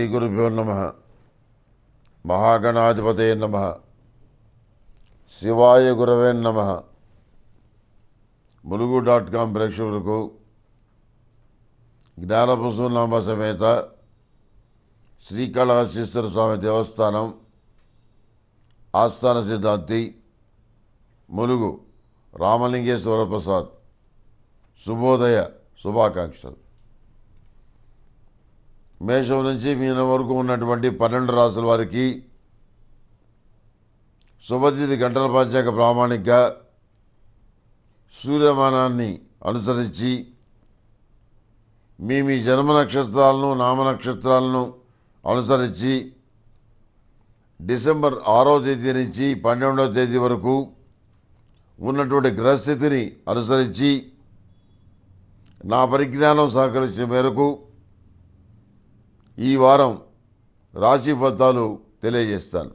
శ్రీ గురుభ్యో నమ మహాగణాధిపతే నమ శివాయ గురవే నమ ములుగు డాట్ కామ్ ప్రేక్షకులకు జ్ఞానపుసునామ సమేత శ్రీకాళహస్తీశ్వర స్వామి దేవస్థానం ఆస్థాన సిద్ధాంతి ములుగు రామలింగేశ్వర ప్రసాద్ శుభోదయ శుభాకాంక్షలు మేషం నుంచి మీన వరకు ఉన్నటువంటి పన్నెండు రాసుల వారికి శుభతిథి గంటల పంచాక ప్రామాణిక సూర్యమానాన్ని అనుసరించి మీ మీ జన్మ నక్షత్రాలను నామనక్షత్రాలను అనుసరించి డిసెంబర్ ఆరో తేదీ నుంచి పన్నెండవ తేదీ వరకు ఉన్నటువంటి గ్రహస్థితిని అనుసరించి నా పరిజ్ఞానం సహకరించిన మేరకు ఈ వారం రాశి ఫలితాలు తెలియజేస్తాను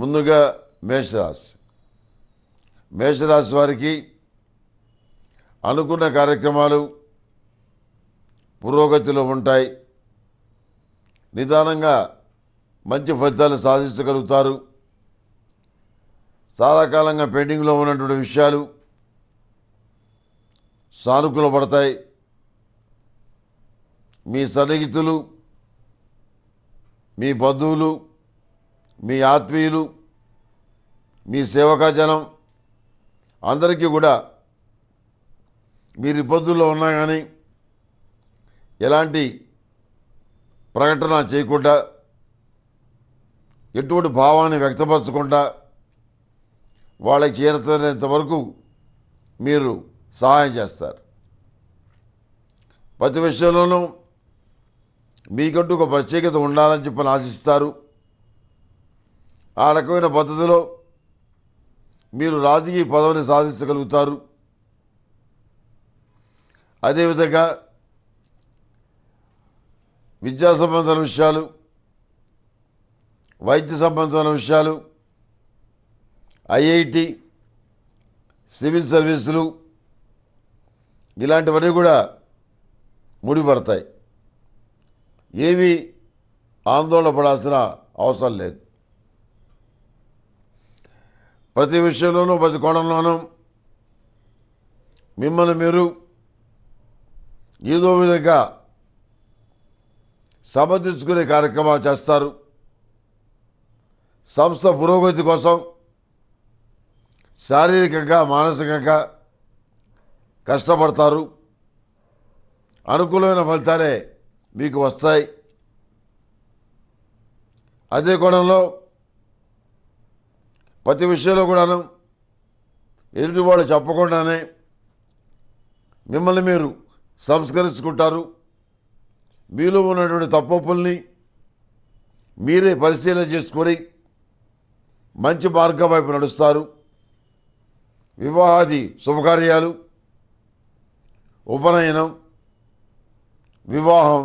ముందుగా మేషరాశి మేషరాశి వారికి అనుకున్న కార్యక్రమాలు పురోగతిలో ఉంటాయి నిదానంగా మంచి ఫలితాలు సాధించగలుగుతారు చాలా కాలంగా పెండింగ్లో ఉన్నటువంటి విషయాలు సానుకూల పడతాయి మీ సన్నిహితులు మీ బంధువులు మీ ఆత్మీయులు మీ సేవకాజనం అందరికీ కూడా మీరు ఇబ్బందుల్లో ఉన్నా కానీ ఎలాంటి ప్రకటన చేయకుండా ఎటువంటి భావాన్ని వ్యక్తపరచకుండా వాళ్ళకి చేరుతున్నంత వరకు మీరు సహాయం చేస్తారు ప్రతి విషయంలోనూ మీకంటూ ఒక ప్రత్యేకత ఉండాలని చెప్పని ఆశిస్తారు ఆ రకమైన పద్ధతిలో మీరు రాజకీయ పదవిని సాధించగలుగుతారు అదేవిధంగా విద్యా సంబంధమైన విషయాలు వైద్య సంబంధమైన విషయాలు ఐఐటి సివిల్ సర్వీసులు ఇలాంటివన్నీ కూడా ముడిపడతాయి ఏమీ ఆందోళన పడాల్సిన అవసరం లేదు ప్రతి విషయంలోనూ ప్రతి కోణంలోనూ మిమ్మల్ని మీరు ఏదో విధంగా సమర్థించుకునే కార్యక్రమాలు చేస్తారు సంస్థ పురోగతి కోసం శారీరకంగా మానసికంగా కష్టపడతారు అనుకూలమైన ఫలితాలే మీకు వస్తాయి అదే కోణంలో ప్రతి విషయంలో కూడాను ఎదుటివాళ్ళు చెప్పకుండానే మిమ్మల్ని మీరు సంస్కరించుకుంటారు మీలో ఉన్నటువంటి తప్పొప్పుల్ని మీరే పరిశీలన చేసుకొని మంచి మార్గం వైపు నడుస్తారు వివాహాది శుభకార్యాలు ఉపనయనం వివాహం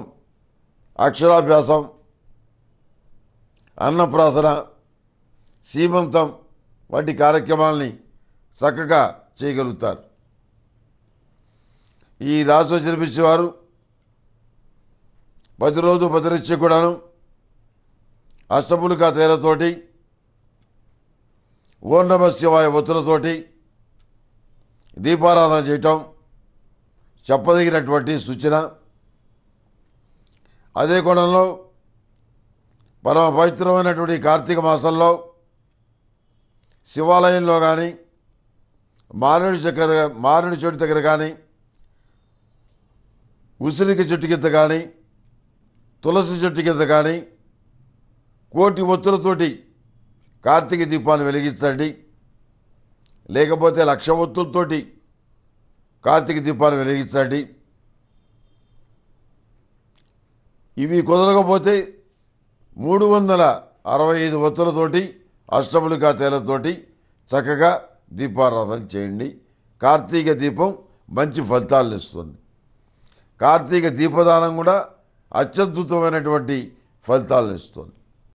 అక్షరాభ్యాసం అన్నప్రాసన సీమంతం వంటి కార్యక్రమాలని చక్కగా చేయగలుగుతారు ఈ రాశిలో జన్మించేవారు ప్రతిరోజు ప్రతినిత్యం కూడాను అష్టములుగా తేలతోటి ఓర్ణమ శివాయ ఒత్తులతోటి దీపారాధన చేయటం చెప్పదగినటువంటి సూచన అదే కోణంలో పరమ పవిత్రమైనటువంటి కార్తీక మాసంలో శివాలయంలో కానీ మారేడు చక్కెర మారేడు చెట్టు దగ్గర కానీ ఉసిరికి చెట్టు కింద కానీ తులసి చెట్టు కింద కానీ కోటి ఒత్తులతోటి కార్తీక దీపాన్ని వెలిగించండి లేకపోతే లక్ష ఒత్తులతోటి కార్తీక దీపాన్ని వెలిగించండి ఇవి కుదరకపోతే మూడు వందల అరవై ఐదు ఒత్తులతోటి అష్టములికా తేలతోటి చక్కగా దీపారాధన చేయండి కార్తీక దీపం మంచి ఫలితాలను ఇస్తుంది కార్తీక దీపదానం కూడా అత్యద్భుతమైనటువంటి ఫలితాలను ఇస్తుంది